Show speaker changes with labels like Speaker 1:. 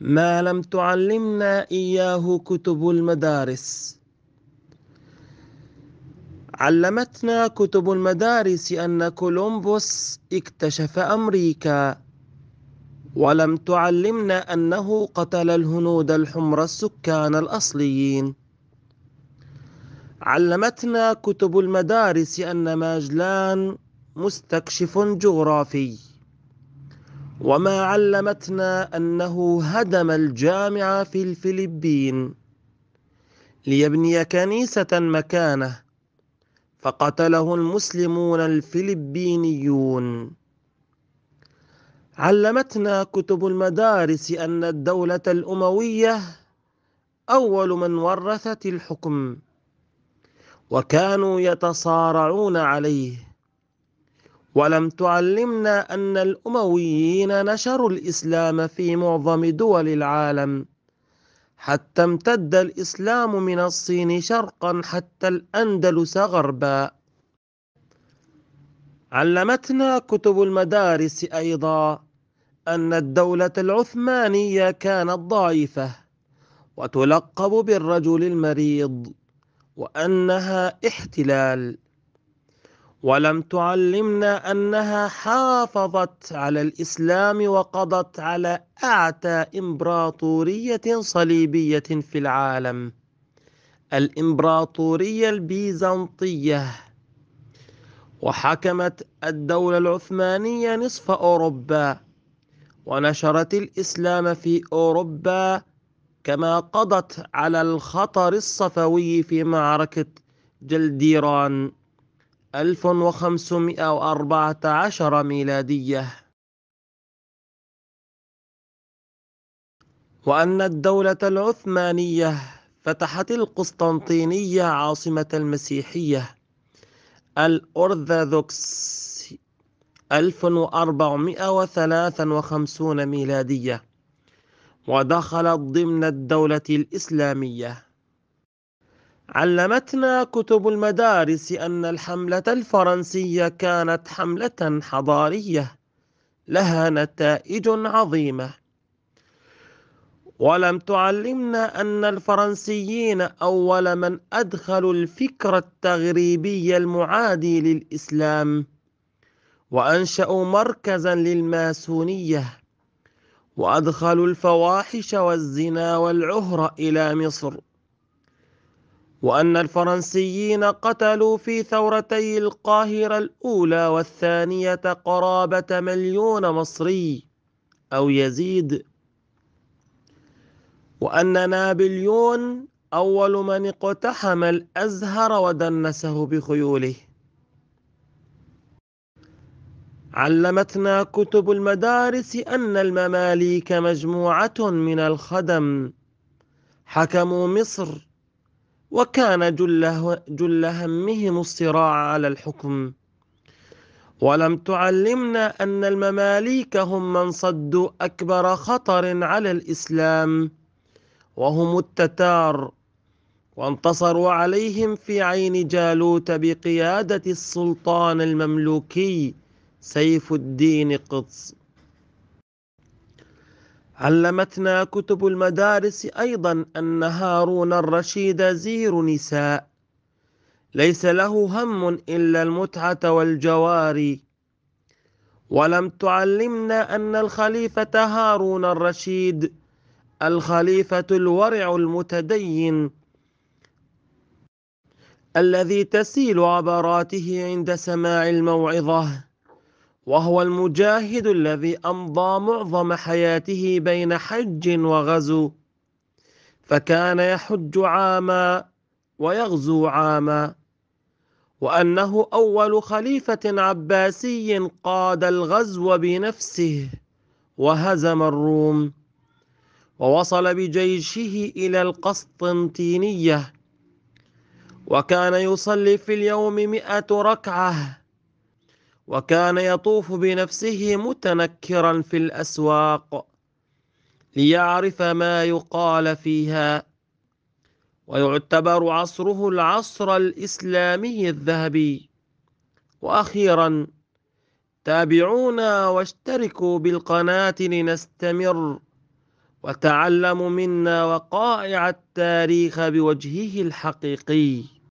Speaker 1: ما لم تعلمنا إياه كتب المدارس علمتنا كتب المدارس أن كولومبوس اكتشف أمريكا ولم تعلمنا أنه قتل الهنود الحمر السكان الأصليين علمتنا كتب المدارس أن ماجلان مستكشف جغرافي وما علمتنا أنه هدم الجامع في الفلبين ليبني كنيسة مكانه فقتله المسلمون الفلبينيون علمتنا كتب المدارس أن الدولة الأموية أول من ورثت الحكم وكانوا يتصارعون عليه ولم تعلمنا أن الأمويين نشروا الإسلام في معظم دول العالم حتى امتد الإسلام من الصين شرقا حتى الأندلس غربا علمتنا كتب المدارس أيضا أن الدولة العثمانية كانت ضعيفة وتلقب بالرجل المريض وأنها احتلال ولم تعلمنا أنها حافظت على الإسلام وقضت على أعتى إمبراطورية صليبية في العالم الإمبراطورية البيزنطية وحكمت الدولة العثمانية نصف أوروبا ونشرت الإسلام في أوروبا كما قضت على الخطر الصفوي في معركة جلديران 1514 ميلادية وأن الدولة العثمانية فتحت القسطنطينية عاصمة المسيحية الأرثوذكس 1453 ميلادية ودخلت ضمن الدولة الإسلامية علمتنا كتب المدارس أن الحملة الفرنسية كانت حملة حضارية لها نتائج عظيمة ولم تعلمنا أن الفرنسيين أول من أدخلوا الفكر التغريبي المعادي للإسلام وأنشأوا مركزا للماسونية وأدخلوا الفواحش والزنا والعهر إلى مصر وأن الفرنسيين قتلوا في ثورتي القاهرة الأولى والثانية قرابة مليون مصري أو يزيد وأن نابليون أول من اقتحم الأزهر ودنسه بخيوله علمتنا كتب المدارس أن المماليك مجموعة من الخدم حكموا مصر وكان جل, جل همهم الصراع على الحكم ولم تعلمنا أن المماليك هم من صدوا أكبر خطر على الإسلام وهم التتار وانتصروا عليهم في عين جالوت بقيادة السلطان المملوكي سيف الدين قطز علمتنا كتب المدارس أيضا أن هارون الرشيد زير نساء ليس له هم إلا المتعة والجواري ولم تعلمنا أن الخليفة هارون الرشيد الخليفة الورع المتدين الذي تسيل عبراته عند سماع الموعظة وهو المجاهد الذي أمضى معظم حياته بين حج وغزو فكان يحج عاما ويغزو عاما وأنه أول خليفة عباسي قاد الغزو بنفسه وهزم الروم ووصل بجيشه إلى القسطنطينية وكان يصلي في اليوم مئة ركعة وكان يطوف بنفسه متنكرا في الأسواق ليعرف ما يقال فيها ويعتبر عصره العصر الإسلامي الذهبي وأخيرا تابعونا واشتركوا بالقناة لنستمر وتعلموا منا وقائع التاريخ بوجهه الحقيقي